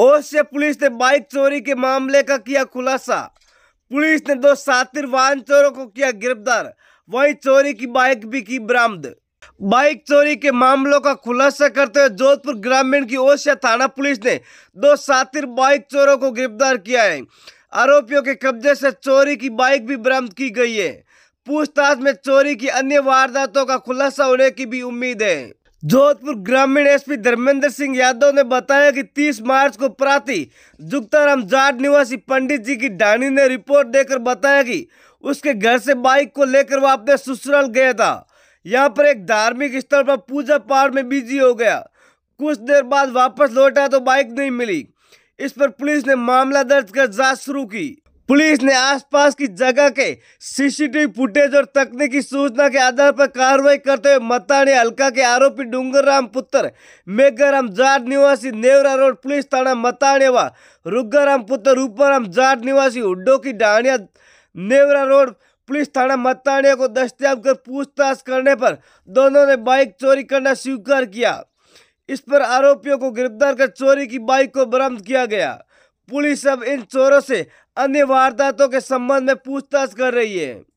ओसे पुलिस ने बाइक चोरी के मामले का किया खुलासा पुलिस ने दो सातिर वाहन चोरों को किया गिरफ्तार वही चोरी की बाइक भी की बरामद बाइक चोरी के मामलों का खुलासा करते हुए जोधपुर ग्रामीण की ओसिया थाना पुलिस ने दो सातिर बाइक चोरों को गिरफ्तार किया है आरोपियों के कब्जे से चोरी की बाइक भी बरामद की गई है पूछताछ में चोरी की अन्य वारदातों का खुलासा होने की भी उम्मीद है जोधपुर ग्रामीण एसपी धर्मेंद्र सिंह यादव ने बताया कि 30 मार्च को प्राति जुगताराम जाट निवासी पंडित जी की डानी ने रिपोर्ट देकर बताया कि उसके घर से बाइक को लेकर वह अपने ससुराल गया था यहाँ पर एक धार्मिक स्थल पर पूजा पाठ में बिजी हो गया कुछ देर बाद वापस लौटा तो बाइक नहीं मिली इस पर पुलिस ने मामला दर्ज कर जांच शुरू की पुलिस ने आसपास की जगह के सीसीटीवी फुटेज और तकनीकी सूचना के आधार पर कार्रवाई करते हुए मतानी हल्का के आरोपी डूंगरराम पुत्र मेघाराम जाट निवासी नेवरा रोड पुलिस थाना मतानी व रुग्गाराम पुत्र रूपाराम जाट निवासी हुड्डो की डाणिया नेवरा रोड पुलिस थाना मताणिया को दस्तियाब कर पूछताछ करने पर दोनों ने बाइक चोरी करना स्वीकार किया इस पर आरोपियों को गिरफ्तार कर चोरी की बाइक को बरामद किया गया पुलिस अब इन चोरों से अन्य वारदातों के संबंध में पूछताछ कर रही है